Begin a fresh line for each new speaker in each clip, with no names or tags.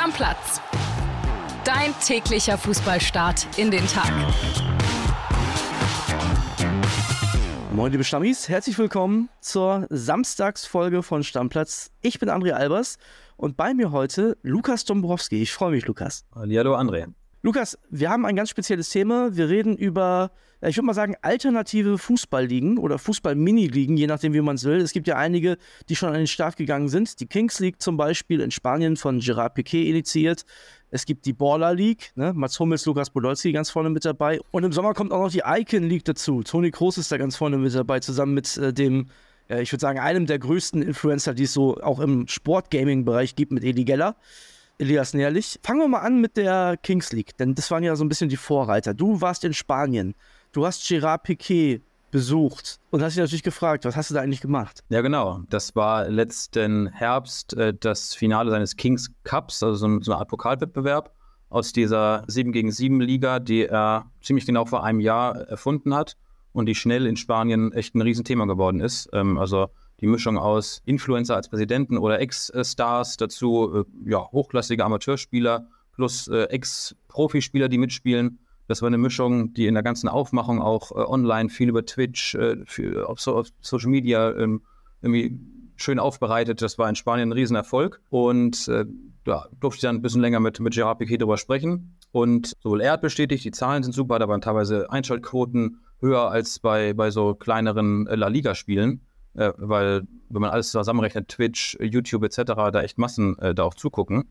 Stammplatz. Dein täglicher Fußballstart in den Tag. Moin, liebe Stammis, herzlich willkommen zur Samstagsfolge von Stammplatz. Ich bin André Albers und bei mir heute Lukas Dombrowski. Ich freue mich, Lukas. Hallo, André. Lukas, wir haben ein ganz spezielles Thema. Wir reden über, äh, ich würde mal sagen, alternative Fußballligen oder Fußball-Mini-Ligen, je nachdem, wie man es will. Es gibt ja einige, die schon an den Start gegangen sind. Die Kings League zum Beispiel in Spanien von Gerard Piquet initiiert. Es gibt die Baller League, ne? Mats Hummels, Lukas Podolski ganz vorne mit dabei. Und im Sommer kommt auch noch die Icon League dazu. Toni Kroos ist da ganz vorne mit dabei, zusammen mit äh, dem, äh, ich würde sagen, einem der größten Influencer, die es so auch im Sport-Gaming-Bereich gibt, mit Eli Geller. Elias Nährlich. Fangen wir mal an mit der Kings League, denn das waren ja so ein bisschen die Vorreiter. Du warst in Spanien, du hast Gerard Piquet besucht und hast dich natürlich gefragt, was hast du da eigentlich gemacht?
Ja, genau. Das war letzten Herbst äh, das Finale seines Kings Cups, also so, so eine Art Pokalwettbewerb aus dieser 7 gegen 7 Liga, die er ziemlich genau vor einem Jahr erfunden hat und die schnell in Spanien echt ein Riesenthema geworden ist. Ähm, also die Mischung aus Influencer als Präsidenten oder Ex-Stars, dazu äh, ja, hochklassige Amateurspieler plus äh, Ex-Profispieler, die mitspielen. Das war eine Mischung, die in der ganzen Aufmachung auch äh, online viel über Twitch, viel auf, so, auf, Social Media ähm, irgendwie schön aufbereitet. Das war in Spanien ein Riesenerfolg. Und äh, da durfte ich dann ein bisschen länger mit, mit Gerard Piquet darüber sprechen. Und sowohl er hat bestätigt, die Zahlen sind super, da waren teilweise Einschaltquoten höher als bei, bei so kleineren La Liga-Spielen äh, weil wenn man alles zusammenrechnet, Twitch, YouTube etc., da echt Massen äh, da auch zugucken.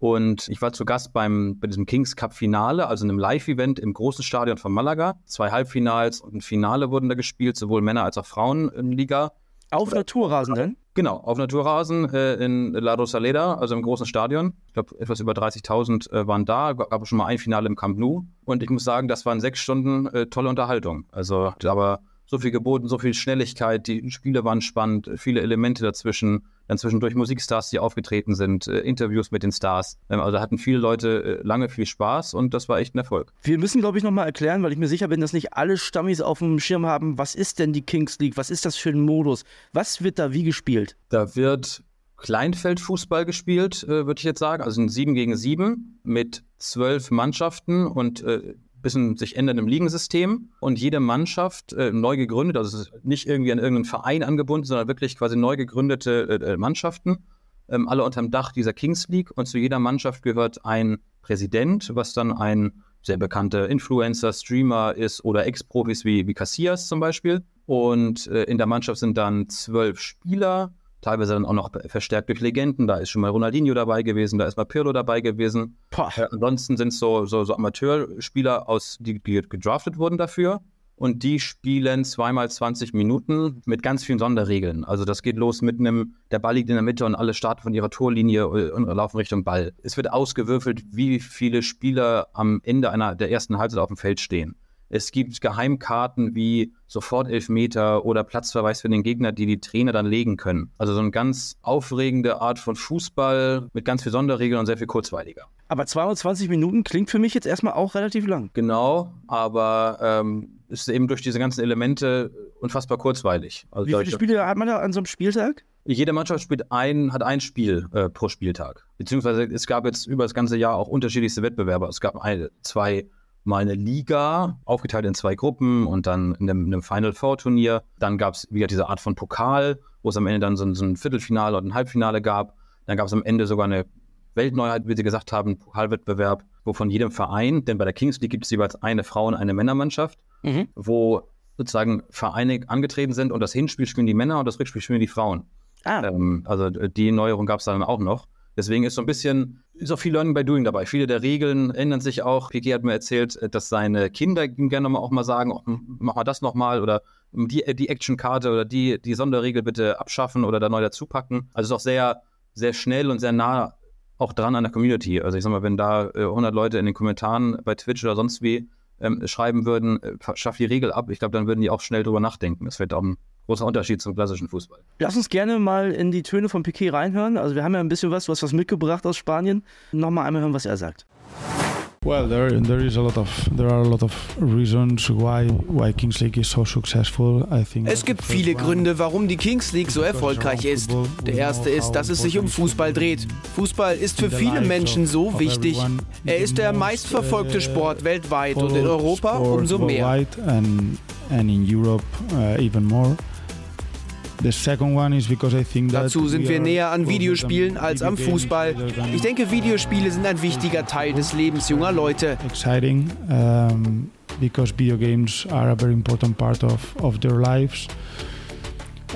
Und ich war zu Gast beim, bei diesem Kings Cup Finale, also einem Live-Event im großen Stadion von Malaga. Zwei Halbfinals und ein Finale wurden da gespielt, sowohl Männer als auch Frauenliga. Auf Oder, Naturrasen denn? Genau, auf Naturrasen äh, in La Rosaleda, also im großen Stadion. Ich glaube, etwas über 30.000 äh, waren da. Gab schon mal ein Finale im Camp Nou. Und ich muss sagen, das waren sechs Stunden äh, tolle Unterhaltung. Also, aber so viel geboten, so viel Schnelligkeit, die Spiele waren spannend, viele Elemente dazwischen, dann zwischendurch Musikstars, die aufgetreten sind, äh, Interviews mit den Stars. Ähm, also hatten viele Leute äh, lange viel Spaß und das war echt ein Erfolg.
Wir müssen, glaube ich, nochmal erklären, weil ich mir sicher bin, dass nicht alle Stammis auf dem Schirm haben,
was ist denn die Kings League? Was ist das für ein Modus? Was wird da wie gespielt? Da wird Kleinfeldfußball gespielt, äh, würde ich jetzt sagen. Also ein 7 gegen 7 mit zwölf Mannschaften und äh, bisschen sich änderndem Ligensystem und jede Mannschaft äh, neu gegründet, also nicht irgendwie an irgendeinen Verein angebunden, sondern wirklich quasi neu gegründete äh, äh, Mannschaften, ähm, alle unterm Dach dieser Kings League und zu jeder Mannschaft gehört ein Präsident, was dann ein sehr bekannter Influencer, Streamer ist oder Ex-Profis wie, wie Cassias zum Beispiel. Und äh, in der Mannschaft sind dann zwölf Spieler, teilweise dann auch noch verstärkt durch Legenden. Da ist schon mal Ronaldinho dabei gewesen, da ist mal Pirlo dabei gewesen. Äh, ansonsten sind es so, so, so Amateurspieler, aus, die, die gedraftet wurden dafür. Und die spielen zweimal 20 Minuten mit ganz vielen Sonderregeln. Also das geht los mit einem, der Ball liegt in der Mitte und alle starten von ihrer Torlinie äh, und laufen Richtung Ball. Es wird ausgewürfelt, wie viele Spieler am Ende einer der ersten Halbzeit auf dem Feld stehen. Es gibt Geheimkarten wie Sofortelfmeter oder Platzverweis für den Gegner, die die Trainer dann legen können. Also so eine ganz aufregende Art von Fußball mit ganz viel Sonderregeln und sehr viel kurzweiliger. Aber 22 Minuten klingt für mich jetzt erstmal auch relativ lang. Genau, aber ähm, ist eben durch diese ganzen Elemente unfassbar kurzweilig. Also wie viele Spiele hat man da an so einem Spieltag? Jede Mannschaft spielt ein, hat ein Spiel äh, pro Spieltag. Beziehungsweise es gab jetzt über das ganze Jahr auch unterschiedlichste Wettbewerbe. Es gab eine, zwei mal eine Liga, aufgeteilt in zwei Gruppen und dann in einem, Final Four Turnier. Dann gab es wieder diese Art von Pokal, wo es am Ende dann so, so ein Viertelfinale und ein Halbfinale gab. Dann gab es am Ende sogar eine Weltneuheit, wie Sie gesagt haben, Pokalwettbewerb, wo von jedem Verein, denn bei der Kings League gibt es jeweils eine Frau- und eine Männermannschaft, mhm. wo sozusagen Vereine angetreten sind und das Hinspiel spielen die Männer und das Rückspiel spielen die Frauen. Ah. Ähm, also äh, die Neuerung gab es dann auch noch. Deswegen ist so ein bisschen ist auch viel Learning by Doing dabei. Viele der Regeln ändern sich auch. Piquet hat mir erzählt, äh, dass seine Kinder gerne mal auch mal sagen, oh, mach mal das nochmal oder die, die Actionkarte oder die, die Sonderregel bitte abschaffen oder da neu dazu packen. Also es ist auch sehr, sehr schnell und sehr nah auch dran an der Community. Also ich sag mal, wenn da 100 äh, Leute in den Kommentaren bei Twitch oder sonst wie ähm, schreiben würden, äh, schaff die Regel ab, ich glaube, dann würden die auch schnell drüber nachdenken. Das wäre auch ein großer Unterschied zum klassischen Fußball.
Lass uns gerne mal in die Töne von Piquet reinhören. Also wir haben ja ein bisschen was, du hast was mitgebracht aus Spanien. Nochmal einmal hören, was er sagt.
Well, there there is a lot of there are a lot of reasons why why Kings League is so successful. I think es gibt viele Gründe,
warum die Kings League so erfolgreich ist. Der erste ist, dass es sich um Fußball dreht. Fußball ist für viele Menschen so wichtig. Er ist der meistverfolgte uh, Sport weltweit und in Europa umso mehr.
And in Europe uh, even more. Dazu sind wir näher an Videospielen als am Fußball.
Ich denke, Videospiele sind ein wichtiger Teil des Lebens junger
Leute. Exciting, um, because video games are a very important part of, of their lives.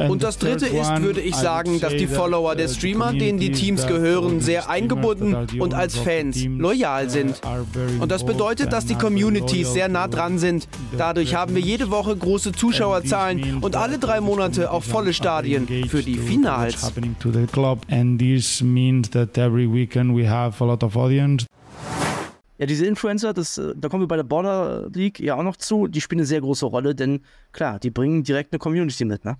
Und das dritte ist, würde ich sagen, dass die Follower uh, der Streamer, denen die Teams gehören, sehr eingebunden und als Fans loyal uh,
sind. Und das bedeutet, dass die Communities sehr nah dran sind. Dadurch haben wir jede Woche große Zuschauerzahlen und alle drei Monate auch volle Stadien für die Finals. Ja, diese Influencer, das, äh, da kommen wir bei der Border League ja auch noch zu, die spielen eine sehr große Rolle, denn klar, die bringen direkt eine Community mit, ne?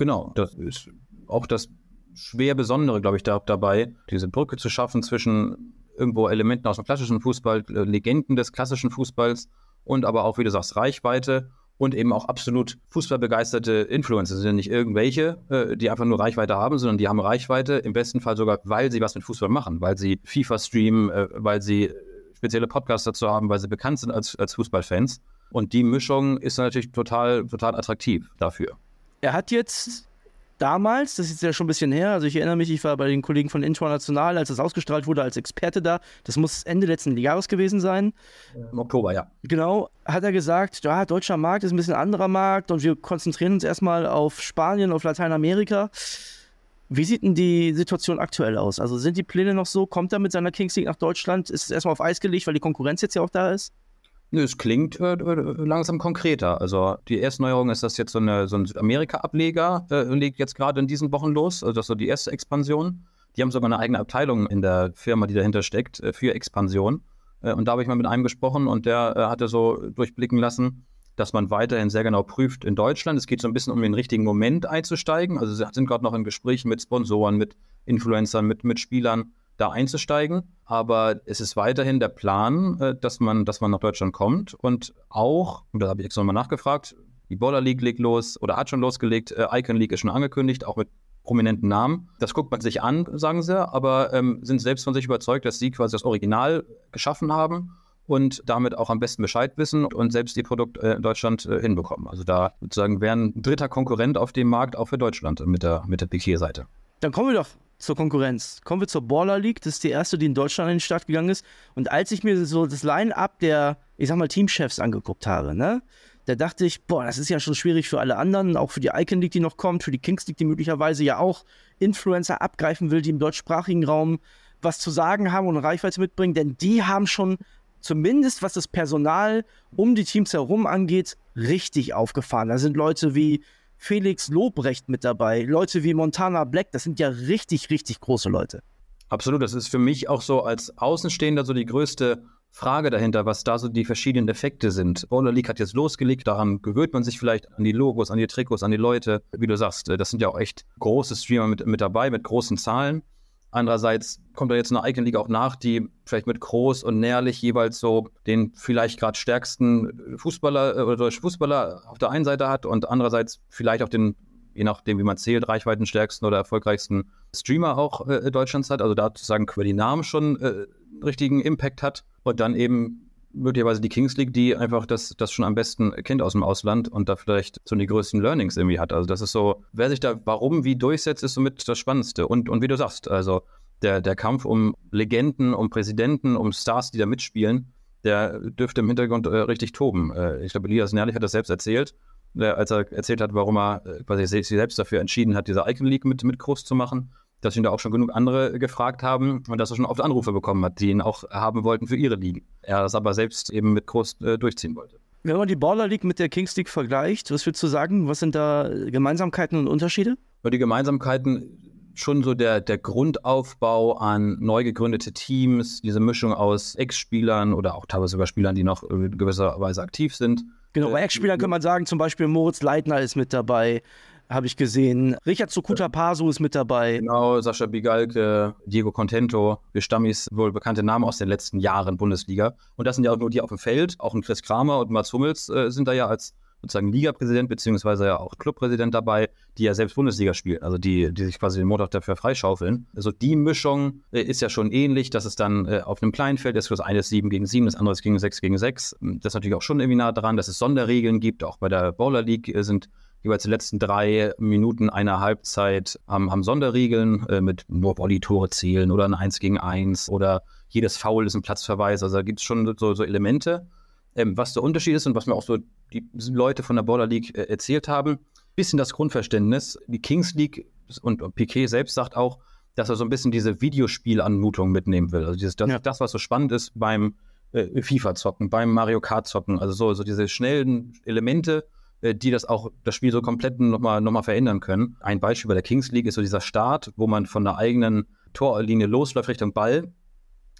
Genau, das ist auch das schwer Besondere, glaube ich, da, dabei, diese Brücke zu schaffen zwischen irgendwo Elementen aus dem klassischen Fußball, äh, Legenden des klassischen Fußballs und aber auch, wie du sagst, Reichweite und eben auch absolut fußballbegeisterte Influencer. Das sind ja nicht irgendwelche, äh, die einfach nur Reichweite haben, sondern die haben Reichweite, im besten Fall sogar, weil sie was mit Fußball machen, weil sie FIFA streamen, äh, weil sie spezielle Podcasts dazu haben, weil sie bekannt sind als, als Fußballfans. Und die Mischung ist natürlich total, total attraktiv dafür er hat jetzt
damals, das ist jetzt ja schon ein bisschen her, also ich erinnere mich, ich war bei den Kollegen von International, als das ausgestrahlt wurde, als Experte da, das muss Ende letzten Jahres gewesen sein.
Im Oktober, ja.
Genau, hat er gesagt, ja, deutscher Markt ist ein bisschen anderer Markt und wir konzentrieren uns erstmal auf Spanien, auf Lateinamerika. Wie sieht denn die Situation aktuell aus? Also sind die Pläne noch so? Kommt er mit seiner Kings League nach Deutschland? Ist es erstmal auf Eis gelegt, weil die
Konkurrenz jetzt ja auch da ist? es klingt äh, äh, langsam konkreter. Also die erste Neuerung ist, dass jetzt so, eine, so ein Südamerika-Ableger äh, legt jetzt gerade in diesen Wochen los. Also das ist so die erste Expansion. Die haben sogar eine eigene Abteilung in der Firma, die dahinter steckt, äh, für Expansion. Äh, und da habe ich mal mit einem gesprochen und der äh, hatte so durchblicken lassen, dass man weiterhin sehr genau prüft in Deutschland. Es geht so ein bisschen um den richtigen Moment einzusteigen. Also sie sind gerade noch in Gesprächen mit Sponsoren, mit Influencern, mit, mit Spielern da einzusteigen. Aber es ist weiterhin der Plan, äh, dass man, dass man nach Deutschland kommt und auch, und da habe ich jetzt nochmal nachgefragt, die Border League legt los oder hat schon losgelegt, äh, Icon League ist schon angekündigt, auch mit prominenten Namen. Das guckt man sich an, sagen sie, aber ähm, sind selbst von sich überzeugt, dass sie quasi das Original geschaffen haben und damit auch am besten Bescheid wissen und selbst ihr Produkt äh, in Deutschland äh, hinbekommen. Also da sozusagen wären ein dritter Konkurrent auf dem Markt auch für Deutschland mit der, mit der Piquet-Seite. Dann kommen wir doch
zur Konkurrenz. Kommen wir zur Baller League. Das ist die erste, die in Deutschland an den Start gegangen ist. Und als ich mir so das Line-Up der, ich sag mal, Teamchefs angeguckt habe, ne, da dachte ich, boah, das ist ja schon schwierig für alle anderen, auch für die Icon League, die noch kommt, für die Kings League, die möglicherweise ja auch Influencer abgreifen will, die im deutschsprachigen Raum was zu sagen haben und Reichweite mitbringen, denn die haben schon zumindest was das Personal um die Teams herum angeht, richtig aufgefahren. Da sind Leute wie Felix Lobrecht mit dabei, Leute wie Montana Black, das sind ja richtig, richtig große Leute.
Absolut, das ist für mich auch so als Außenstehender so die größte Frage dahinter, was da so die verschiedenen Effekte sind. Border League hat jetzt losgelegt, daran gewöhnt man sich vielleicht an die Logos, an die Trikots, an die Leute. Wie du sagst, äh, das sind ja auch echt große Streamer mit, mit dabei, mit großen Zahlen. Andererseits kommt da jetzt eine Icon League auch nach, die vielleicht mit Groß und Nährlich jeweils so den vielleicht gerade stärksten Fußballer äh, oder deutschen Fußballer auf der einen Seite hat und andererseits vielleicht auch den, je nachdem wie man zählt, reichweitenstärksten oder erfolgreichsten Streamer auch äh, Deutschlands hat. Also da sozusagen über die Namen schon äh, richtigen Impact hat und dann eben möglicherweise die Kings League, die einfach das, das schon am besten kennt aus dem Ausland und da vielleicht so die größten Learnings irgendwie hat. Also das ist so, wer sich da warum, wie durchsetzt, ist somit das Spannendste. Und, und wie du sagst, also der, der Kampf um Legenden, um Präsidenten, um Stars, die da mitspielen, der dürfte im Hintergrund äh, richtig toben. Äh, ich glaube, Elias Nerlich hat das selbst erzählt, äh, als er erzählt hat, warum er äh, quasi sich selbst dafür entschieden hat, diese Icon League mit, mit groß zu machen dass ihn da auch schon genug andere gefragt haben und dass er schon oft Anrufe bekommen hat, die ihn auch haben wollten für ihre Ligen. Er das aber selbst eben mit groß äh, durchziehen wollte.
Wenn man die Baller League mit der Kings League vergleicht, was würdest du sagen? Was sind da Gemeinsamkeiten und Unterschiede?
Die Gemeinsamkeiten schon so der, der Grundaufbau an neu gegründete Teams, diese Mischung aus Ex-Spielern oder auch teilweise sogar Spielern, die noch in gewisser Weise aktiv sind.
Genau, bei Ex-Spielern äh, kann man sagen, zum Beispiel Moritz
Leitner ist mit dabei, habe ich gesehen. Richard Sokuta Paso ist mit dabei. Genau, Sascha Bigalke, Diego Contento, wir Stammis, wohl bekannte Namen aus den letzten Jahren Bundesliga. Und das sind ja auch nur die auf dem Feld. Auch ein Chris Kramer und Mats Hummels äh, sind da ja als sozusagen Ligapräsident beziehungsweise ja auch Clubpräsident dabei, die ja selbst Bundesliga spielen, also die, die sich quasi den Montag dafür freischaufeln. Also die Mischung äh, ist ja schon ähnlich, dass es dann äh, auf einem kleinen Feld ist, das eine ist 7 gegen 7, das andere ist gegen 6 gegen 6. Das ist natürlich auch schon irgendwie nah dran, dass es Sonderregeln gibt, auch bei der Bowler League äh, sind jeweils die letzten drei Minuten einer Halbzeit am, haben Sonderregeln äh, mit nur Volley-Tore zählen oder ein 1 gegen 1 oder jedes Foul ist ein Platzverweis. Also da gibt es schon so, so Elemente. Ähm, was der Unterschied ist und was mir auch so die Leute von der Border League äh, erzählt haben, bisschen das Grundverständnis. Die Kings League und, und Piquet selbst sagt auch, dass er so ein bisschen diese Videospielanmutung mitnehmen will. Also dieses, das, ja. das, was so spannend ist beim äh, FIFA-Zocken, beim Mario Kart-Zocken. Also so, so diese schnellen Elemente, äh, die das auch das Spiel so komplett nochmal noch mal verändern können. Ein Beispiel bei der Kings League ist so dieser Start, wo man von der eigenen Torlinie losläuft Richtung Ball.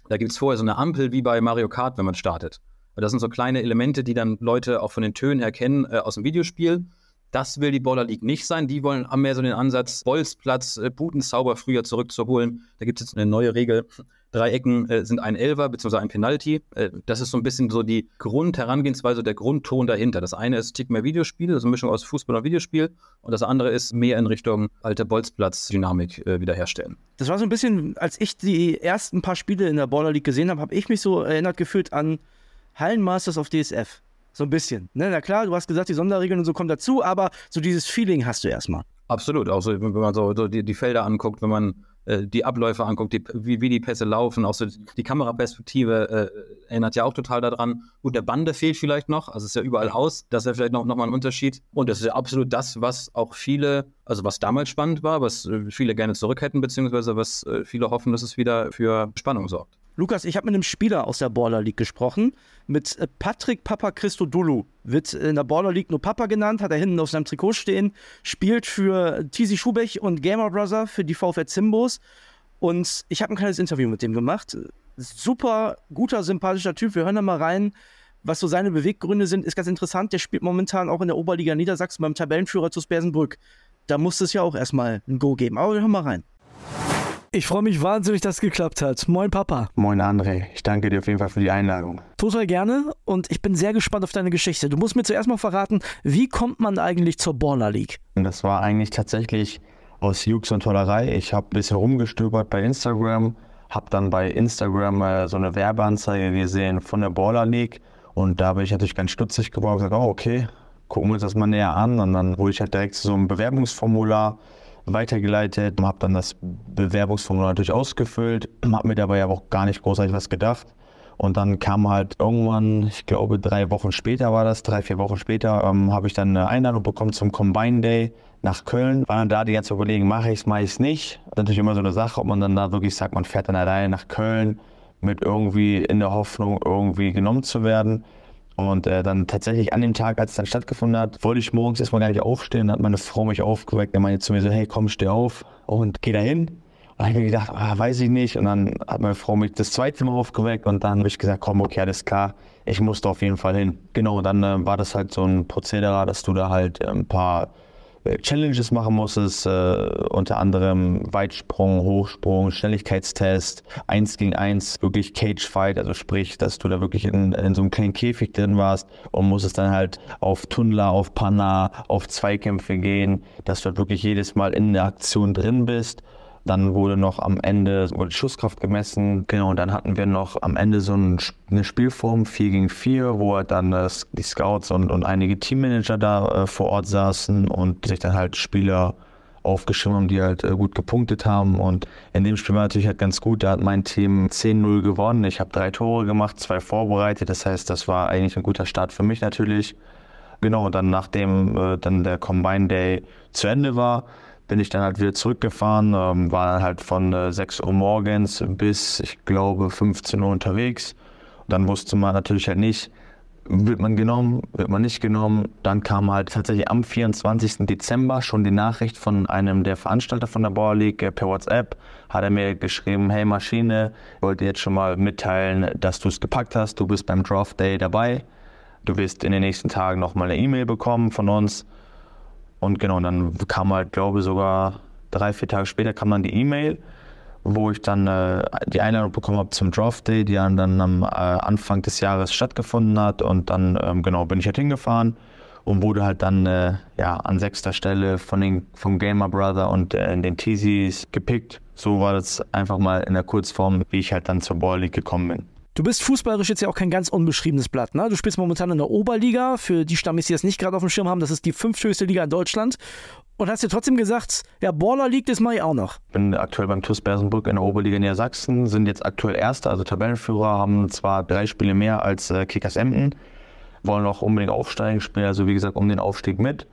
Da gibt es vorher so eine Ampel wie bei Mario Kart, wenn man startet. Das sind so kleine Elemente, die dann Leute auch von den Tönen erkennen äh, aus dem Videospiel. Das will die Border League nicht sein. Die wollen mehr so den Ansatz, Bolzplatz, äh, Putins früher zurückzuholen. Da gibt es jetzt eine neue Regel. Dreiecken äh, sind ein Elver bzw. ein Penalty. Äh, das ist so ein bisschen so die Grundherangehensweise, der Grundton dahinter. Das eine ist Tick mehr Videospiel, also eine Mischung aus Fußball und Videospiel. Und das andere ist mehr in Richtung alte Bolzplatz-Dynamik äh, wiederherstellen.
Das war so ein bisschen, als ich die ersten paar Spiele in der Border League gesehen habe, habe ich mich so erinnert gefühlt an Hallenmasters auf DSF. So ein bisschen. Ne? Na klar, du hast gesagt, die Sonderregeln und so kommen dazu,
aber so dieses Feeling hast du erstmal. Absolut. Auch so, wenn man so, so die, die, Felder anguckt, wenn man äh, die Abläufe anguckt, die, wie, wie, die Pässe laufen, auch so die Kameraperspektive äh, erinnert ja auch total daran. Gut, der Bande fehlt vielleicht noch, also ist ja überall aus. Das ist ja vielleicht noch, noch mal ein Unterschied. Und das ist ja absolut das, was auch viele, also was damals spannend war, was äh, viele gerne zurück hätten, beziehungsweise was äh, viele hoffen, dass es wieder für Spannung sorgt.
Lukas, ich habe mit einem Spieler aus der Border League gesprochen, mit äh, Patrick Papa Christodoulou. Wird äh, in der Border League nur Papa genannt, hat er hinten auf seinem Trikot stehen, spielt für äh, Tizi Schubech und Gamer Brother für die VfR Zimbos. Und ich habe ein kleines Interview mit dem gemacht. Super guter, sympathischer Typ. Wir hören da mal rein, was so seine Beweggründe sind. Ist ganz interessant. Der spielt momentan auch in der Oberliga Niedersachsen beim Tabellenführer zu Spersenbrück. Da musste es ja auch erstmal ein Go geben. Aber wir hören mal rein. Ich freue mich wahnsinnig, dass es geklappt hat. Moin Papa.
Moin André. Ich danke dir auf jeden Fall für die Einladung.
Total gerne und ich bin sehr gespannt auf deine Geschichte. Du musst mir zuerst mal verraten, wie kommt man eigentlich
zur Baller League? Das war eigentlich tatsächlich aus Jux und Tollerei. Ich habe ein bisschen rumgestöbert bei Instagram, habe dann bei Instagram äh, so eine Werbeanzeige gesehen von der Baller League und da bin ich natürlich ganz stutzig geworden und gesagt, oh okay, gucken wir uns das mal näher an und dann hole ich halt direkt so ein Bewerbungsformular weitergeleitet, habe dann das Bewerbungsformular natürlich ausgefüllt, habe mir dabei aber auch gar nicht großartig was gedacht. Und dann kam halt irgendwann, ich glaube drei Wochen später war das, drei, vier Wochen später, ähm, habe ich dann eine Einladung bekommen zum Combine Day nach Köln. War dann da die ganze Überlegung, mache ich es, mache ich es nicht. Das ist natürlich immer so eine Sache, ob man dann da wirklich sagt, man fährt dann alleine nach Köln mit irgendwie in der Hoffnung, irgendwie genommen zu werden. Und äh, dann tatsächlich an dem Tag, als es dann stattgefunden hat, wollte ich morgens erstmal gar nicht aufstehen. Dann hat meine Frau mich aufgeweckt. Er meinte zu mir so, hey, komm, steh auf und geh dahin. Und dann habe ich mir gedacht, ah, weiß ich nicht. Und dann hat meine Frau mich das zweite Mal aufgeweckt und dann habe ich gesagt, komm, okay, alles klar, ich muss da auf jeden Fall hin. Genau, dann äh, war das halt so ein Prozedere, dass du da halt ein paar Challenges machen musstest, äh, unter anderem Weitsprung, Hochsprung, Schnelligkeitstest, eins gegen eins, wirklich Cagefight, also sprich, dass du da wirklich in, in so einem kleinen Käfig drin warst und musstest dann halt auf Tunnler, auf Panna, auf Zweikämpfe gehen, dass du halt wirklich jedes Mal in der Aktion drin bist. Dann wurde noch am Ende wurde Schusskraft gemessen. Genau, und dann hatten wir noch am Ende so eine Spielform 4 gegen 4, wo halt dann das, die Scouts und, und einige Teammanager da äh, vor Ort saßen und sich dann halt Spieler aufgeschrieben haben, die halt äh, gut gepunktet haben. Und in dem Spiel war natürlich halt ganz gut. Da hat mein Team 10-0 gewonnen. Ich habe drei Tore gemacht, zwei vorbereitet. Das heißt, das war eigentlich ein guter Start für mich natürlich. Genau, und dann nachdem äh, dann der Combine Day zu Ende war, bin ich dann halt wieder zurückgefahren, ähm, war dann halt von äh, 6 Uhr morgens bis, ich glaube, 15 Uhr unterwegs. Und dann wusste man natürlich halt nicht, wird man genommen, wird man nicht genommen. Dann kam halt tatsächlich am 24. Dezember schon die Nachricht von einem der Veranstalter von der Bauer League äh, per WhatsApp. Hat er mir geschrieben, hey Maschine, ich wollte jetzt schon mal mitteilen, dass du es gepackt hast, du bist beim Draft Day dabei. Du wirst in den nächsten Tagen nochmal eine E-Mail bekommen von uns. Und genau, dann kam halt, glaube ich, sogar drei, vier Tage später kam dann die E-Mail, wo ich dann äh, die Einladung bekommen habe zum Draft Day, die dann, dann am äh, Anfang des Jahres stattgefunden hat. Und dann, ähm, genau, bin ich halt hingefahren und wurde halt dann äh, ja, an sechster Stelle von den, vom Gamer Brother und äh, den Teasies gepickt. So war das einfach mal in der Kurzform, wie ich halt dann zur Ball League gekommen bin.
Du bist fußballerisch jetzt ja auch kein ganz unbeschriebenes Blatt. Ne? Du spielst momentan in der Oberliga, für die Stammis, die das nicht gerade auf dem Schirm haben, das ist die fünfthöchste Liga in Deutschland. Und hast dir trotzdem gesagt, ja, Baller liegt, das mache ich auch noch.
Ich bin aktuell beim TuS Bersenbrück in der Oberliga Niedersachsen, sind jetzt aktuell Erster, also Tabellenführer, haben zwar drei Spiele mehr als äh, Kickers Emden, wollen auch unbedingt aufsteigen, spielen also wie gesagt um den Aufstieg mit.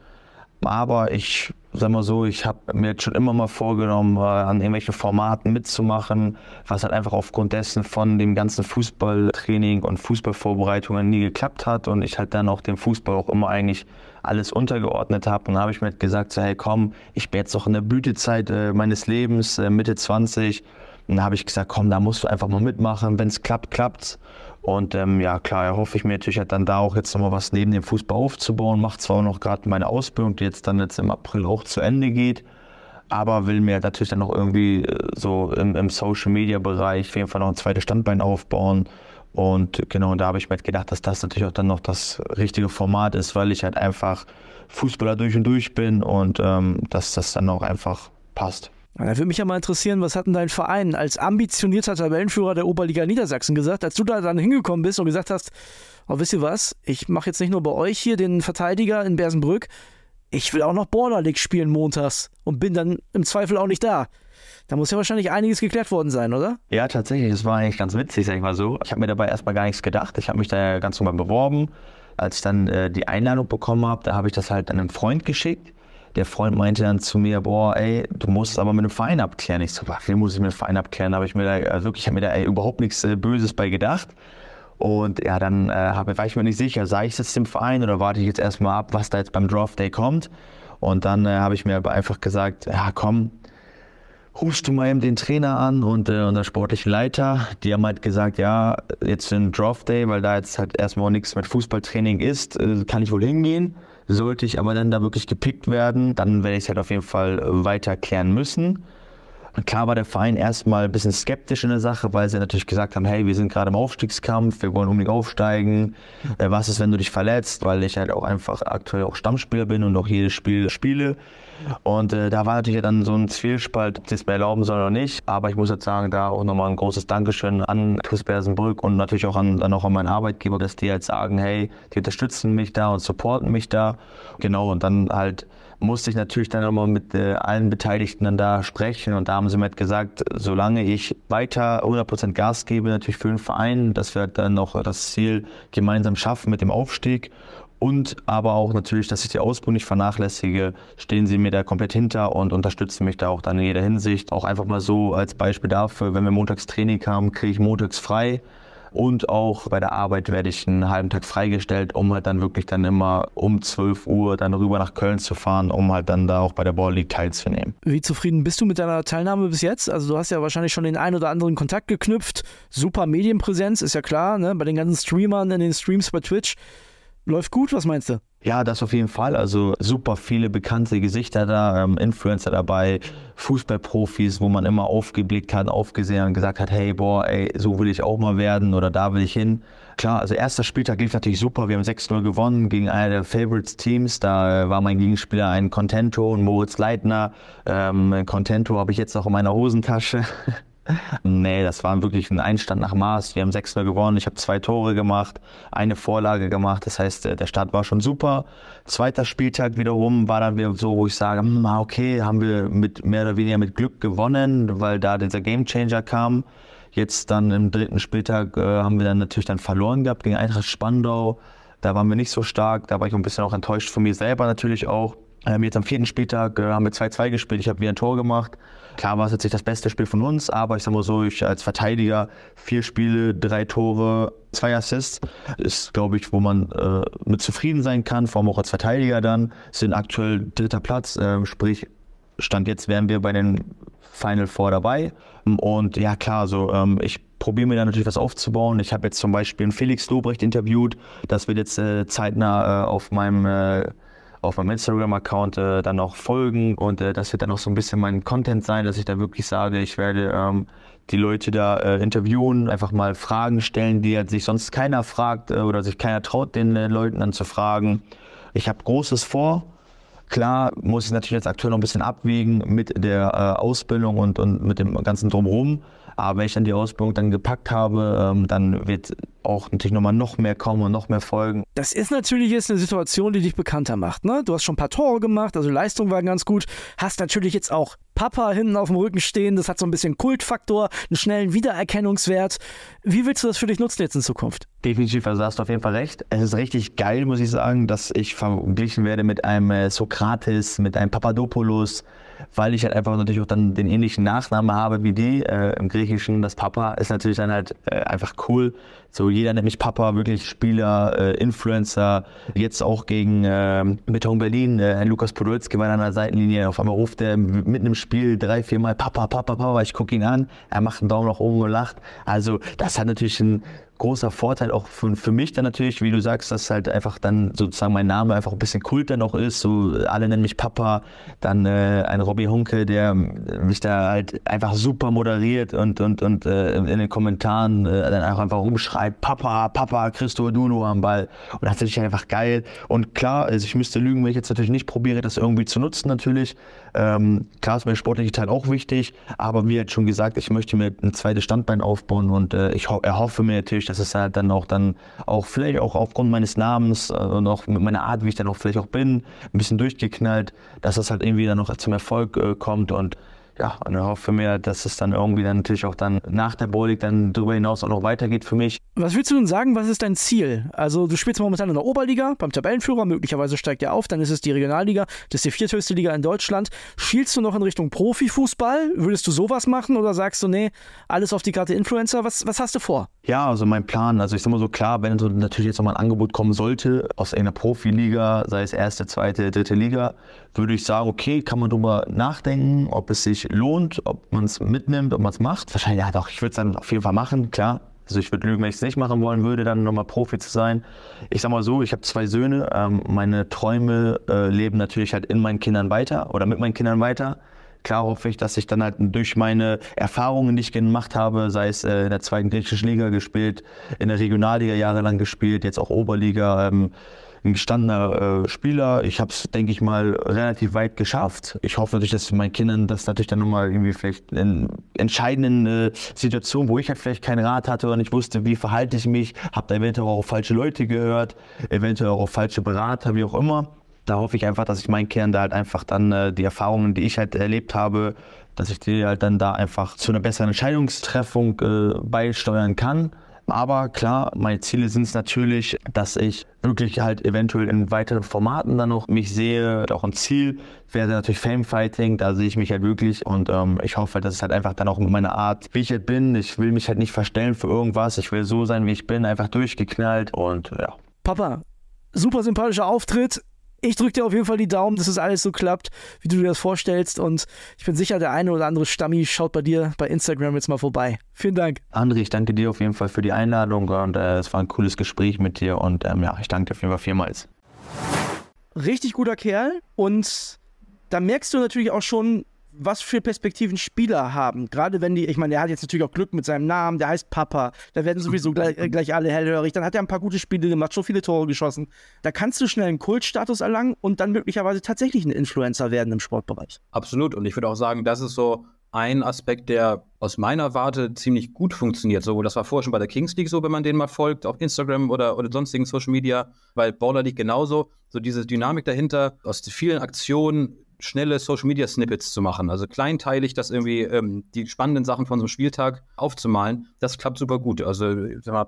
Aber ich sagen wir so, ich habe mir jetzt schon immer mal vorgenommen, an irgendwelchen Formaten mitzumachen, was halt einfach aufgrund dessen von dem ganzen Fußballtraining und Fußballvorbereitungen nie geklappt hat und ich halt dann auch dem Fußball auch immer eigentlich alles untergeordnet habe. Und da habe ich mir halt gesagt, so, hey komm, ich bin jetzt noch in der Blütezeit äh, meines Lebens, äh, Mitte 20, und da habe ich gesagt, komm, da musst du einfach mal mitmachen. Wenn es klappt, klappt's. Und ähm, ja, klar, hoffe ich mir natürlich halt dann da auch jetzt nochmal was neben dem Fußball aufzubauen. Macht zwar auch noch gerade meine Ausbildung, die jetzt dann jetzt im April auch zu Ende geht, aber will mir natürlich dann noch irgendwie äh, so im, im Social Media Bereich auf jeden Fall noch ein zweites Standbein aufbauen. Und genau, da habe ich mir halt gedacht, dass das natürlich auch dann noch das richtige Format ist, weil ich halt einfach Fußballer durch und durch bin und ähm, dass das dann auch einfach passt. Da würde mich ja mal
interessieren, was hat denn dein Verein als ambitionierter Tabellenführer der Oberliga Niedersachsen gesagt, als du da dann hingekommen bist und gesagt hast, oh, wisst ihr was, ich mache jetzt nicht nur bei euch hier den Verteidiger in Bersenbrück, ich will auch noch Border League spielen montags und bin dann im Zweifel auch nicht da. Da muss ja wahrscheinlich einiges geklärt worden sein, oder?
Ja, tatsächlich. Das war eigentlich ganz witzig, sag ich mal so. Ich habe mir dabei erstmal gar nichts gedacht. Ich habe mich da ganz normal beworben. Als ich dann äh, die Einladung bekommen habe, da habe ich das halt einem Freund geschickt der Freund meinte dann zu mir, boah, ey, du musst aber mit dem Verein abklären. Ich so, wie muss ich mit dem Verein abklären? Habe ich mir da also wirklich, habe mir da ey, überhaupt nichts äh, Böses bei gedacht. Und ja, dann äh, war ich mir nicht sicher, sage ich jetzt dem Verein oder warte ich jetzt erstmal ab, was da jetzt beim Draft Day kommt. Und dann äh, habe ich mir aber einfach gesagt, ja komm, rufst du mal eben den Trainer an und äh, unseren sportlichen Leiter. Die haben halt gesagt, ja, jetzt für den Draft Day, weil da jetzt halt erstmal nichts mit Fußballtraining ist, äh, kann ich wohl hingehen. Sollte ich aber dann da wirklich gepickt werden, dann werde ich es halt auf jeden Fall äh, weiter klären müssen. Und klar war der Verein erstmal ein bisschen skeptisch in der Sache, weil sie natürlich gesagt haben, hey, wir sind gerade im Aufstiegskampf, wir wollen unbedingt aufsteigen. Äh, was ist, wenn du dich verletzt? Weil ich halt auch einfach aktuell auch Stammspieler bin und auch jedes Spiel spiele. Und äh, da war natürlich dann so ein Zwiespalt, ob sie es mir erlauben sollen oder nicht. Aber ich muss jetzt sagen, da auch nochmal ein großes Dankeschön an TuS Bersenbrück und natürlich auch an, dann auch an meinen Arbeitgeber, dass die halt sagen, hey, die unterstützen mich da und supporten mich da. Genau, und dann halt musste ich natürlich dann nochmal mit äh, allen Beteiligten dann da sprechen und da haben sie mir halt gesagt, solange ich weiter 100% Gas gebe, natürlich für den Verein, dass wir dann noch das Ziel gemeinsam schaffen mit dem Aufstieg und aber auch natürlich, dass ich die Ausbildung nicht vernachlässige, stehen sie mir da komplett hinter und unterstützen mich da auch dann in jeder Hinsicht. Auch einfach mal so als Beispiel dafür, wenn wir montags Training haben, kriege ich montags frei und auch bei der Arbeit werde ich einen halben Tag freigestellt, um halt dann wirklich dann immer um 12 Uhr dann rüber nach Köln zu fahren, um halt dann da auch bei der Ball League teilzunehmen.
Wie zufrieden bist du mit deiner Teilnahme bis jetzt? Also du hast ja wahrscheinlich schon den einen oder anderen Kontakt geknüpft. Super Medienpräsenz, ist ja klar, ne? bei den ganzen Streamern in den Streams bei Twitch. Läuft gut, was meinst du?
Ja, das auf jeden Fall. Also super viele bekannte Gesichter da, ähm, Influencer dabei, Fußballprofis, wo man immer aufgeblickt hat, aufgesehen und gesagt hat, hey, boah, ey, so will ich auch mal werden oder da will ich hin. Klar, also erster Spieltag lief natürlich super. Wir haben 6-0 gewonnen gegen einer der Favorites-Teams. Da äh, war mein Gegenspieler ein Contento und Moritz Leitner. Ähm, Contento habe ich jetzt noch in meiner Hosentasche. Nee, das war wirklich ein Einstand nach Maß. Wir haben sechsmal gewonnen. Ich habe zwei Tore gemacht, eine Vorlage gemacht. Das heißt, äh, der Start war schon super. Zweiter Spieltag wiederum war dann wieder so, wo ich sage, hm, ah, okay, haben wir mit mehr oder weniger mit Glück gewonnen, weil da dieser Gamechanger kam. Jetzt dann im dritten Spieltag äh, haben wir dann natürlich dann verloren gehabt gegen Eintracht Spandau. Da waren wir nicht so stark. Da war ich ein bisschen auch enttäuscht von mir selber natürlich auch. Ähm, jetzt am vierten Spieltag äh, haben wir 2-2 gespielt. Ich habe wieder ein Tor gemacht. Klar war es jetzt nicht das beste Spiel von uns, aber ich sag mal so, ich als Verteidiger vier Spiele, drei Tore, zwei Assists ist, glaube ich, wo man äh, mit zufrieden sein kann, vor allem auch als Verteidiger dann, sind aktuell dritter Platz, äh, sprich Stand jetzt wären wir bei den Final Four dabei. Und ja, klar, so ähm, ich probiere mir da natürlich was aufzubauen. Ich habe jetzt zum Beispiel einen Felix Lobrecht interviewt. Das wird jetzt äh, zeitnah äh, auf meinem äh, auf meinem Instagram-Account äh, dann auch folgen und äh, das wird dann auch so ein bisschen mein Content sein, dass ich da wirklich sage, ich werde ähm, die Leute da äh, interviewen, einfach mal Fragen stellen, die halt sich sonst keiner fragt äh, oder sich keiner traut, den äh, Leuten dann zu fragen. Ich habe Großes vor. Klar muss ich natürlich jetzt aktuell noch ein bisschen abwägen mit der äh, Ausbildung und, und mit dem ganzen Drumherum. Aber wenn ich dann die Ausbildung dann gepackt habe, ähm, dann wird auch natürlich nochmal noch mehr kommen und noch mehr folgen. Das ist natürlich jetzt eine Situation, die dich bekannter macht. Ne? Du hast schon ein paar Tore
gemacht, also Leistung war ganz gut. Hast natürlich jetzt auch Papa hinten auf dem Rücken stehen. Das hat so ein bisschen Kultfaktor, einen schnellen Wiedererkennungswert. Wie willst du das für dich nutzen jetzt in Zukunft?
Definitiv, also hast du auf jeden Fall recht. Es ist richtig geil, muss ich sagen, dass ich verglichen werde mit einem äh, Sokrates, mit einem Papadopoulos, weil ich halt einfach natürlich auch dann den ähnlichen Nachnamen habe wie die äh, im Griechischen. Das Papa ist natürlich dann halt äh, einfach cool. So jeder nennt mich Papa, wirklich Spieler, äh, Influencer. Jetzt auch gegen äh, Beton Berlin, äh, Lukas Podolski war an der Seitenlinie. Auf einmal ruft er mitten im Spiel drei, vier Mal Papa, Papa, Papa. Ich gucke ihn an, er macht einen Daumen nach oben und lacht. Also das hat natürlich einen großer Vorteil auch für, für mich dann natürlich, wie du sagst, dass halt einfach dann sozusagen mein Name einfach ein bisschen kulter noch ist. So alle nennen mich Papa, dann äh, ein Robby Hunke, der äh, mich da halt einfach super moderiert und und und äh, in den Kommentaren äh, dann auch einfach rumschreibt Papa, Papa, Christo Duno am Ball und das finde ich halt einfach geil. Und klar, also ich müsste lügen, wenn ich jetzt natürlich nicht probiere, das irgendwie zu nutzen natürlich. Ähm, klar ist mir der sportliche Teil auch wichtig, aber wie halt schon gesagt, ich möchte mir ein zweites Standbein aufbauen und äh, ich erhoffe mir natürlich, dass es halt dann auch dann auch vielleicht auch aufgrund meines Namens äh, und auch mit meiner Art, wie ich dann auch vielleicht auch bin, ein bisschen durchgeknallt, dass das halt irgendwie dann noch zum Erfolg äh, kommt und ja, und hoffe mir, dass es dann irgendwie dann natürlich auch dann nach der Bowl League dann darüber hinaus auch noch weitergeht für mich.
Was willst du denn sagen, was ist dein Ziel? Also du spielst momentan in der Oberliga, beim Tabellenführer, möglicherweise steigt er auf, dann ist es die Regionalliga, das ist die vierthöchste Liga in Deutschland. Schielst du noch in Richtung Profifußball? Würdest du sowas machen oder sagst du, nee, alles auf die Karte Influencer? Was, was hast du vor?
Ja, also mein Plan, also ich sag mal so klar, wenn so natürlich jetzt nochmal ein Angebot kommen sollte aus einer Profiliga, sei es erste, zweite, dritte Liga, würde ich sagen, okay, kann man drüber nachdenken, ob es sich lohnt, ob man es mitnimmt, ob man es macht. Wahrscheinlich, ja doch, ich würde es dann auf jeden Fall machen, klar. Also ich würde lügen, wenn ich es nicht machen wollen würde, dann nochmal Profi zu sein. Ich sag mal so, ich habe zwei Söhne. Ähm, meine Träume äh, leben natürlich halt in meinen Kindern weiter oder mit meinen Kindern weiter. Klar hoffe ich, dass ich dann halt durch meine Erfahrungen, die ich gemacht habe, sei es äh, in der zweiten griechischen Liga gespielt, in der Regionalliga jahrelang gespielt, jetzt auch Oberliga, ähm, ein gestandener äh, Spieler. Ich habe es, denke ich mal, relativ weit geschafft. Ich hoffe natürlich, dass meinen Kindern das natürlich dann nochmal irgendwie vielleicht in entscheidenden äh, Situationen, wo ich halt vielleicht keinen Rat hatte oder nicht wusste, wie verhalte ich mich, habe da eventuell auch falsche Leute gehört, eventuell auch falsche Berater, wie auch immer. Da hoffe ich einfach, dass ich meinen Kindern da halt einfach dann äh, die Erfahrungen, die ich halt erlebt habe, dass ich die halt dann da einfach zu einer besseren Entscheidungstreffung äh, beisteuern kann. Aber klar, meine Ziele sind es natürlich, dass ich wirklich halt eventuell in weiteren Formaten dann noch mich sehe. Auch ein Ziel wäre natürlich Famefighting, da sehe ich mich halt wirklich und ähm, ich hoffe, dass es halt einfach dann auch mit meiner Art, wie ich halt bin. Ich will mich halt nicht verstellen für irgendwas. Ich will so sein, wie ich bin, einfach durchgeknallt und ja.
Papa, super sympathischer Auftritt ich drücke dir auf jeden Fall die Daumen, dass es das alles so klappt, wie du dir das vorstellst. Und ich bin sicher, der eine oder andere Stammi schaut bei dir bei Instagram jetzt mal vorbei.
Vielen Dank. André, ich danke dir auf jeden Fall für die Einladung und äh, es war ein cooles Gespräch mit dir. Und ähm, ja, ich danke dir auf jeden Fall vielmals.
Richtig guter Kerl. Und da merkst du natürlich auch schon, was für Perspektiven Spieler haben. Gerade wenn die, ich meine, er hat jetzt natürlich auch Glück mit seinem Namen, der heißt Papa. Da werden sowieso gleich, äh, gleich alle hellhörig. Dann hat er ein paar gute Spiele gemacht, schon viele Tore geschossen. Da kannst du schnell einen Kultstatus erlangen und dann möglicherweise tatsächlich ein Influencer werden im Sportbereich.
Absolut. Und ich würde auch sagen, das ist so ein Aspekt, der aus meiner Warte ziemlich gut funktioniert. So, das war vorher schon bei der Kings League so, wenn man denen mal folgt, auf Instagram oder, oder sonstigen Social Media, weil Baller League genauso. So diese Dynamik dahinter, aus vielen Aktionen schnelle Social Media Snippets zu machen. Also kleinteilig das irgendwie, ähm, die spannenden Sachen von so einem Spieltag aufzumalen, das klappt super gut. Also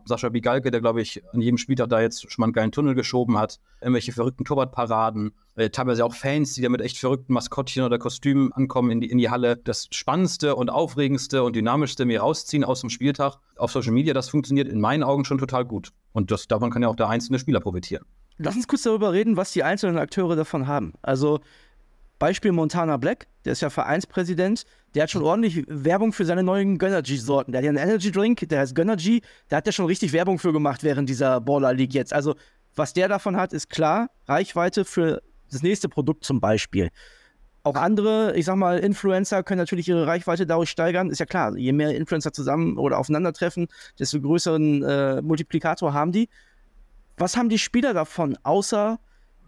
Sascha Bigalke, der glaube ich an jedem Spieltag da jetzt schon mal einen geilen Tunnel geschoben hat, irgendwelche verrückten Torwartparaden, äh, teilweise auch Fans, die da mit echt verrückten Maskottchen oder Kostümen ankommen in die, in die Halle. Das Spannendste und Aufregendste und Dynamischste mir rausziehen aus dem Spieltag auf Social Media, das funktioniert in meinen Augen schon total gut. Und das, davon kann ja auch der einzelne Spieler profitieren. Lass uns kurz darüber reden, was die einzelnen Akteure davon haben. Also
Beispiel Montana Black, der ist ja Vereinspräsident, der hat schon ordentlich Werbung für seine neuen Gönnergy-Sorten. Der hat ja einen Energy-Drink, der heißt Gönnergy, da hat er schon richtig Werbung für gemacht während dieser Baller League jetzt. Also, was der davon hat, ist klar, Reichweite für das nächste Produkt zum Beispiel. Auch andere, ich sag mal, Influencer können natürlich ihre Reichweite dadurch steigern. Ist ja klar, je mehr Influencer zusammen oder aufeinandertreffen, desto größeren äh, Multiplikator haben die. Was haben die Spieler davon, außer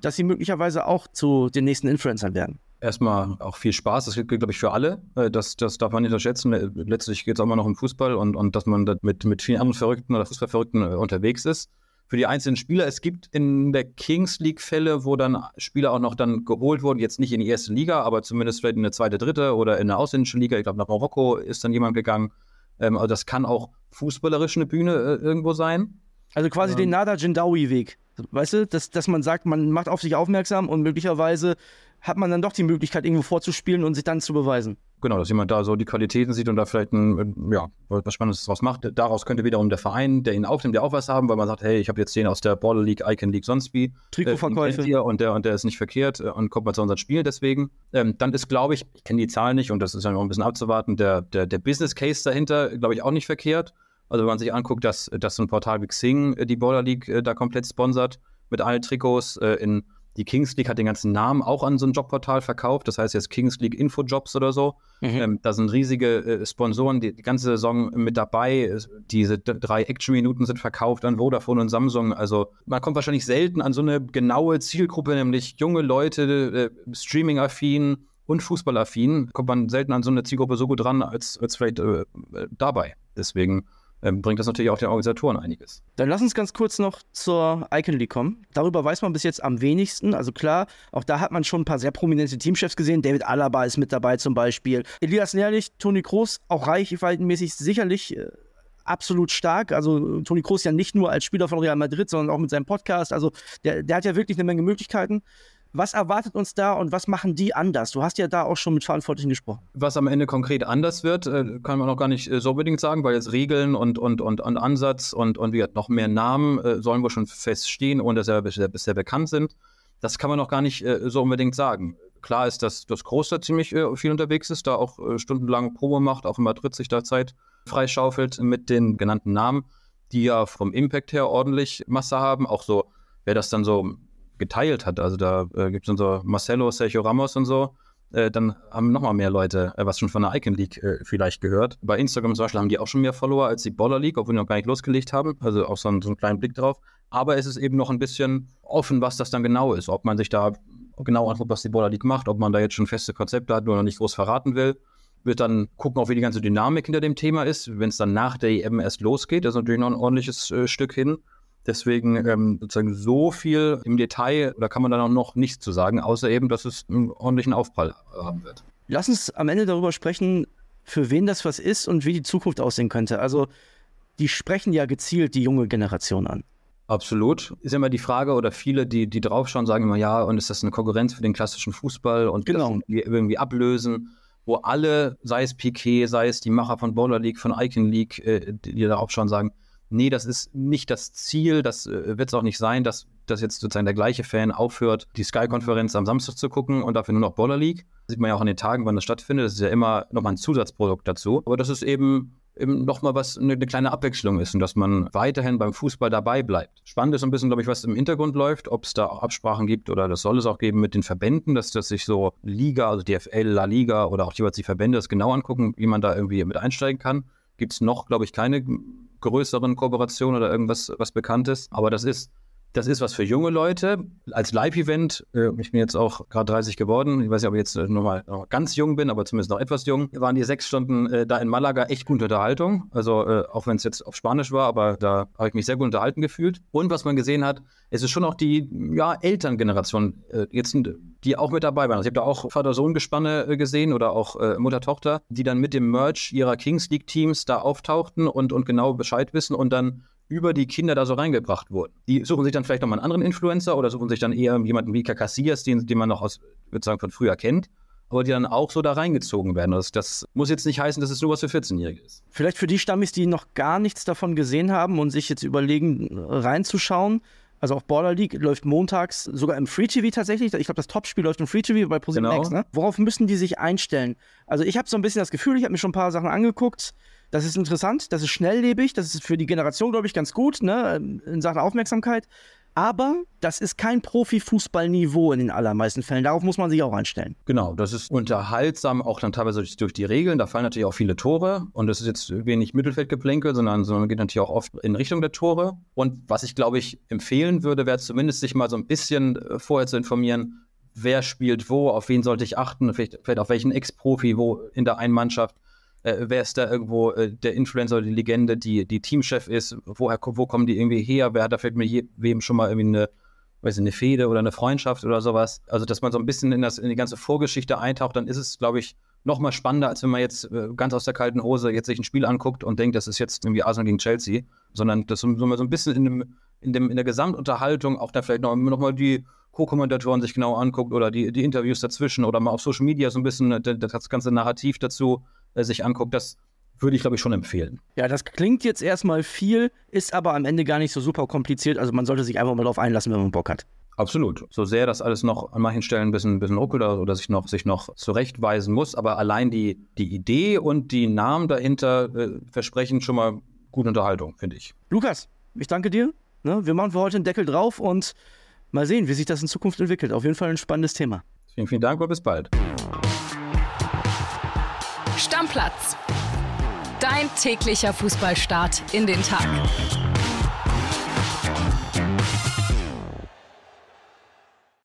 dass sie möglicherweise auch zu den nächsten Influencern
werden erstmal auch viel Spaß. Das gilt, glaube ich, für alle. Äh, das, das darf man nicht unterschätzen. Äh, letztlich geht es auch immer noch um Fußball und, und dass man mit, mit vielen anderen Verrückten oder Fußballverrückten äh, unterwegs ist. Für die einzelnen Spieler, es gibt in der Kings League Fälle, wo dann Spieler auch noch dann geholt wurden, jetzt nicht in die erste Liga, aber zumindest vielleicht in eine zweite, dritte oder in eine ausländische Liga. Ich glaube, nach Marokko ist dann jemand gegangen. Ähm, also das kann auch fußballerisch eine Bühne irgendwo sein. Also quasi ähm, den Nada
Jindawi Weg. Weißt du, dass, dass man sagt, man macht auf sich aufmerksam und möglicherweise hat man
dann doch die Möglichkeit, irgendwo vorzuspielen und sich dann zu beweisen. Genau, dass jemand da so die Qualitäten sieht und da vielleicht ein, ja, was Spannendes draus macht. Daraus könnte wiederum der Verein, der ihn aufnimmt, der auch was haben, weil man sagt, hey, ich habe jetzt den aus der Border League, Icon League, sonst wie. Äh, Trikotverkäufe. Äh, und, der, und der ist nicht verkehrt äh, und kommt mal zu unserem Spiel deswegen. Ähm, dann ist, glaube ich, ich kenne die Zahlen nicht und das ist ja noch ein bisschen abzuwarten, der, der, der Business Case dahinter, glaube ich, auch nicht verkehrt. Also wenn man sich anguckt, dass, dass so ein Portal wie Xing äh, die Border League äh, da komplett sponsert mit allen Trikots. Äh, in, die Kings League hat den ganzen Namen auch an so ein Jobportal verkauft. Das heißt jetzt Kings League Infojobs oder so. Mhm. Ähm, da sind riesige Sponsoren die, die, ganze Saison mit dabei. Diese drei Action-Minuten sind verkauft an Vodafone und Samsung. Also man kommt wahrscheinlich selten an so eine genaue Zielgruppe, nämlich junge Leute, Streaming-affin und Fußballaffin, kommt man selten an so eine Zielgruppe so gut ran als, als vielleicht äh, dabei. Deswegen ähm, bringt das natürlich auch den Organisatoren einiges. Dann lass uns ganz kurz noch
zur Icon League kommen. Darüber weiß man bis jetzt am wenigsten. Also klar, auch da hat man schon ein paar sehr prominente Teamchefs gesehen. David Alaba ist mit dabei zum Beispiel. Elias Nährlich, Toni Kroos, auch reichweitenmäßig sicherlich äh, absolut stark. Also äh, Toni Kroos ja nicht nur als Spieler von Real Madrid, sondern auch mit seinem Podcast. Also der, der hat ja wirklich eine Menge Möglichkeiten. Was erwartet uns da und was machen die anders? Du hast ja da auch schon mit Verantwortlichen gesprochen.
Was am Ende konkret anders wird, äh, kann man auch gar nicht äh, so unbedingt sagen, weil jetzt Regeln und, und, und, und Ansatz und, und wie gesagt, noch mehr Namen äh, sollen wohl schon feststehen, ohne dass sie bisher, bisher bekannt sind. Das kann man noch gar nicht so unbedingt sagen. Klar ist, dass das Groß ziemlich viel unterwegs ist, da auch stundenlang Probe macht, auch in Madrid sich da Zeit freischaufelt mit den genannten Namen, die ja vom Impact her ordentlich Masse haben. Auch so, wer das dann so geteilt hat. Also da äh, gibt es dann so Marcelo, Sergio Ramos und so. Äh, dann haben nochmal mehr Leute äh, was schon von der Icon League äh, vielleicht gehört. Bei Instagram zum Beispiel haben die auch schon mehr Follower als die Boller League, obwohl die noch gar nicht losgelegt haben. Also auch so, ein, so einen kleinen Blick drauf. Aber es ist eben noch ein bisschen offen, was das dann genau ist. Ob man sich da genau anguckt, was die Boller League macht, ob man da jetzt schon feste Konzepte hat, nur noch nicht groß verraten will. Wird dann gucken, auch wie die ganze Dynamik hinter dem Thema ist. Wenn es dann nach der EM erst losgeht, das ist natürlich noch ein ordentliches äh, Stück hin. Deswegen ähm, sozusagen so viel im Detail, da kann man dann auch noch nichts zu sagen, außer eben, dass es einen ordentlichen Aufprall haben wird. Lass uns am Ende darüber sprechen, für wen das was ist und wie die Zukunft aussehen könnte. Also die sprechen ja gezielt die junge Generation an. Absolut. Ist immer die Frage, oder viele, die, die draufschauen, sagen immer, ja, und ist das eine Konkurrenz für den klassischen Fußball und genau. das irgendwie ablösen, wo alle, sei es Piquet, sei es die Macher von Bowler League, von Icon League, äh, die, die darauf schauen, sagen, nee, das ist nicht das Ziel, das äh, wird es auch nicht sein, dass, dass jetzt sozusagen der gleiche Fan aufhört, die Sky-Konferenz am Samstag zu gucken und dafür nur noch Border League. Das sieht man ja auch an den Tagen, wann das stattfindet. Das ist ja immer nochmal ein Zusatzprodukt dazu. Aber das ist eben eben nochmal was, eine, eine, kleine Abwechslung ist und dass man weiterhin beim Fußball dabei bleibt. Spannend ist ein bisschen, glaube ich, was im Hintergrund läuft, ob es da auch Absprachen gibt oder das soll es auch geben mit den Verbänden, dass, dass sich so Liga, also DFL, La Liga oder auch jeweils die Verbände das genau angucken, wie man da irgendwie mit einsteigen kann. Gibt es noch, glaube ich, keine größeren Kooperationen oder irgendwas, was bekannt ist. Aber das ist das ist was für junge Leute. Als Live-Event, äh, ich bin jetzt auch gerade 30 geworden, ich weiß nicht, ob ich jetzt äh, nochmal noch ganz jung bin, aber zumindest noch etwas jung, waren die sechs Stunden äh, da in Malaga echt gute Unterhaltung. Also äh, auch wenn es jetzt auf Spanisch war, aber da habe ich mich sehr gut unterhalten gefühlt. Und was man gesehen hat, es ist schon auch die ja, Elterngeneration äh, jetzt, die auch mit dabei waren. Also ich habe da auch Vater-Sohn-Gespanne äh, gesehen oder auch Mutter-Tochter, die dann mit dem Merch ihrer Kings League-Teams da auftauchten und, und genau Bescheid wissen und dann über die Kinder da so reingebracht wurden. Die suchen sich dann vielleicht nochmal einen anderen Influencer oder suchen sich dann eher jemanden wie Kakassias, den, den man noch aus, würde sagen, von früher kennt aber die dann auch so da reingezogen werden. Das, das, muss jetzt nicht heißen, dass es nur was für 14-Jährige ist. Vielleicht für die Stammis, die noch gar nichts davon gesehen haben und sich jetzt überlegen, reinzuschauen.
Also auch Border League läuft montags sogar im Free TV tatsächlich. Ich glaube, das Topspiel läuft im Free TV bei ProSieben genau. Max. Ne? Worauf müssen die sich einstellen? Also ich habe so ein bisschen das Gefühl, ich habe mir schon ein paar Sachen angeguckt. Das ist interessant, das ist schnelllebig, das ist für die Generation, glaube ich, ganz gut, ne, in Sachen Aufmerksamkeit. Aber das ist kein Profifußballniveau in den allermeisten Fällen. Darauf muss man sich auch einstellen.
Genau, das ist unterhaltsam, auch dann teilweise durch die Regeln. Da fallen natürlich auch viele Tore. Und das ist jetzt wenig Mittelfeldgeplänkel, sondern, sondern geht natürlich auch oft in Richtung der Tore. Und was ich, glaube ich, empfehlen würde, wäre zumindest sich mal so ein bisschen äh, vorher zu informieren, wer spielt wo, auf wen sollte ich achten, vielleicht, vielleicht auf welchen Ex-Profi wo in der einen Mannschaft äh, wer ist da irgendwo äh, der Influencer oder die Legende, die, die Teamchef ist, woher, wo kommen die irgendwie her, wer hat da vielleicht mit je, wem schon mal irgendwie eine, weiß ich, eine Fehde oder eine Freundschaft oder sowas. Also, dass man so ein bisschen in, das, in die ganze Vorgeschichte eintaucht, dann ist es, glaube ich, noch mal spannender, als wenn man jetzt äh, ganz aus der kalten Hose jetzt sich ein Spiel anguckt und denkt, das ist jetzt irgendwie Arsenal gegen Chelsea, sondern dass man so ein bisschen in, dem, in, dem, in der Gesamtunterhaltung auch dann vielleicht noch, noch mal die Co-Kommentatoren sich genau anguckt oder die, die Interviews dazwischen oder mal auf Social Media so ein bisschen ne, das ganze Narrativ dazu äh, sich anguckt. Das würde ich, glaube ich, schon empfehlen. Ja, das klingt jetzt erstmal viel, ist aber am Ende gar nicht so super kompliziert. Also man sollte sich einfach mal darauf einlassen, wenn man Bock hat. Absolut. So sehr das alles noch an manchen Stellen ein bisschen, bisschen ruckelt oder sich noch, sich noch zurechtweisen muss, aber allein die, die Idee und die Namen dahinter äh, versprechen schon mal gute Unterhaltung, finde ich. Lukas,
ich danke dir. Ne, wir machen für heute einen Deckel drauf und mal sehen, wie sich das in Zukunft entwickelt. Auf jeden Fall ein spannendes Thema. Vielen, vielen Dank und bis bald am Dein
täglicher Fußballstart in den Tag.